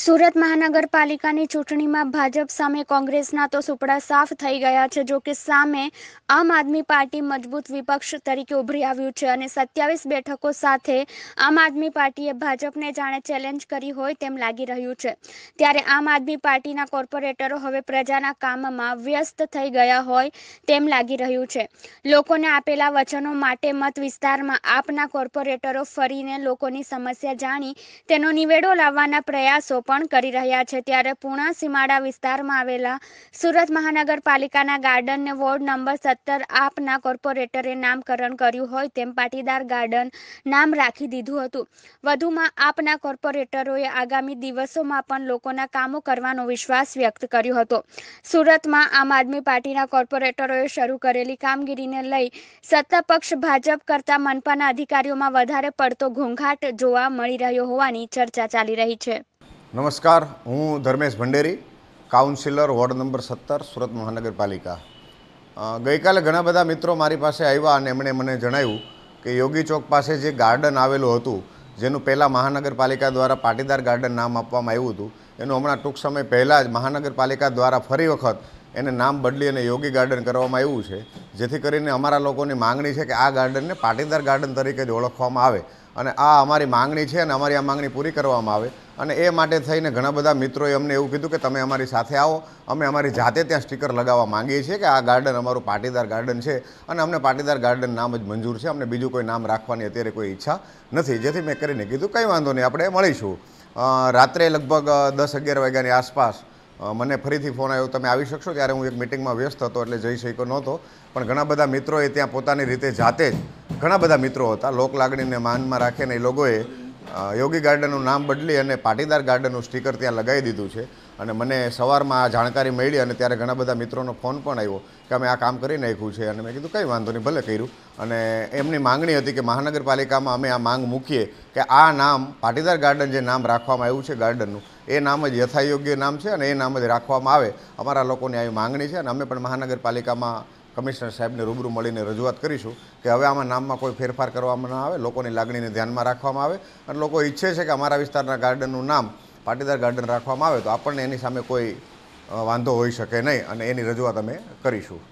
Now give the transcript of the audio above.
સુરત મહાનગરપાલિકાની ચૂંટણીમાં ભાજપ સામે કોંગ્રેસના તો સુપડા સાફ થઈ ગયા છે જોકે સામે આમ આદમી પાર્ટી મજબૂત વિપક્ષ તરીકે ઉભરી આવ્યું છે અને સત્યાવીસ બેઠકો સાથે આમ આદમી પાર્ટીએ ભાજપને જાણે ચેલેન્જ કરી હોય તેમ લાગી રહ્યું છે ત્યારે આમ આદમી પાર્ટીના કોર્પોરેટરો હવે પ્રજાના કામમાં વ્યસ્ત થઈ ગયા હોય તેમ લાગી રહ્યું છે લોકોને આપેલા વચનો માટે મત વિસ્તારમાં આપના કોર્પોરેટરો ફરીને લોકોની સમસ્યા જાણી તેનો નિવેડો લાવવાના પ્રયાસો લોકાર્પણ કરી રહ્યા છે ત્યારે પૂણા સીમાડા વિસ્તારમાં આવેલા સુરત મહાનગરપાલિકાના ગાર્ડનને વોર્ડ નંબર સત્તર આપના કોર્પોરેટરે નામકરણ કર્યું હોય તેમ પાટીદાર ગાર્ડન નામ રાખી દીધું હતું વધુમાં આપના કોર્પોરેટરોએ આગામી દિવસોમાં પણ લોકોના કામો કરવાનો વિશ્વાસ વ્યક્ત કર્યો હતો સુરતમાં આમ આદમી પાર્ટીના કોર્પોરેટરોએ શરૂ કરેલી કામગીરીને લઈ સત્તા પક્ષ ભાજપ કરતા મનપાના અધિકારીઓમાં વધારે પડતો ઘોંઘાટ જોવા મળી રહ્યો હોવાની ચર્ચા ચાલી રહી છે નમસ્કાર હું Dharmesh Bhanderi councillor ward number સત્તર સુરત મહાનગરપાલિકા ગઈકાલે ઘણા બધા મિત્રો મારી પાસે આવ્યા અને એમણે મને જણાવ્યું કે યોગી ચોક પાસે જે ગાર્ડન આવેલું હતું જેનું પહેલાં મહાનગરપાલિકા દ્વારા પાટીદાર ગાર્ડન નામ આપવામાં આવ્યું હતું એનું હમણાં ટૂંક સમય પહેલાં જ મહાનગરપાલિકા દ્વારા ફરી વખત એને નામ બદલી અને યોગી ગાર્ડન કરવામાં આવ્યું છે જેથી કરીને અમારા લોકોની માંગણી છે કે આ ગાર્ડનને પાટીદાર ગાર્ડન તરીકે જ ઓળખવામાં આવે અને આ અમારી માંગણી છે અને અમારી આ માંગણી પૂરી કરવામાં આવે અને એ માટે થઈને ઘણા બધા મિત્રોએ અમને એવું કીધું કે તમે અમારી સાથે આવો અમે અમારી જાતે ત્યાં સ્ટીકર લગાવવા માંગીએ છીએ કે આ ગાર્ડન અમારું પાટીદાર ગાર્ડન છે અને અમને પાટીદાર ગાર્ડન નામ જ મંજૂર છે અમને બીજું કોઈ નામ રાખવાની અત્યારે કોઈ ઈચ્છા નથી જેથી મેં કરીને કીધું કંઈ વાંધો નહીં આપણે મળીશું રાત્રે લગભગ દસ અગિયાર વાગ્યાની આસપાસ મને ફરીથી ફોન આવ્યો તમે આવી શકશો ત્યારે હું એક મિટિંગમાં વ્યસ્ત હતો એટલે જઈ શક્યો નહોતો પણ ઘણા બધા મિત્રોએ ત્યાં પોતાની રીતે જાતે જ ઘણા બધા મિત્રો હતા લોક લાગણીને માનમાં રાખીને એ લોકોએ યોગી ગાર્ડનનું નામ બદલી અને પાટીદાર ગાર્ડનનું સ્ટીકર ત્યાં લગાવી દીધું છે અને મને સવારમાં આ જાણકારી મળી અને ત્યારે ઘણા બધા મિત્રોનો ફોન પણ આવ્યો કે અમે આ કામ કરી નાખ્યું છે અને મેં કીધું કંઈ વાંધો નહીં ભલે કર્યું અને એમની માંગણી હતી કે મહાનગરપાલિકામાં અમે આ માંગ મૂકીએ કે આ નામ પાટીદાર ગાર્ડન જે નામ રાખવામાં આવ્યું છે ગાર્ડનનું એ નામ જ યથાયોગ્ય નામ છે અને એ નામ જ રાખવામાં આવે અમારા લોકોની આવી માંગણી છે અને અમે પણ મહાનગરપાલિકામાં કમિશનર સાહેબને રૂબરૂ મળીને રજૂઆત કરીશું કે હવે આમાં નામમાં કોઈ ફેરફાર કરવામાં ન આવે લોકોની લાગણીને ધ્યાનમાં રાખવામાં આવે અને લોકો ઈચ્છે છે કે અમારા વિસ્તારના ગાર્ડનનું નામ પાટીદાર ગાર્ડન રાખવામાં આવે તો આપણને એની સામે કોઈ વાંધો હોઈ શકે નહીં અને એની રજૂઆત અમે કરીશું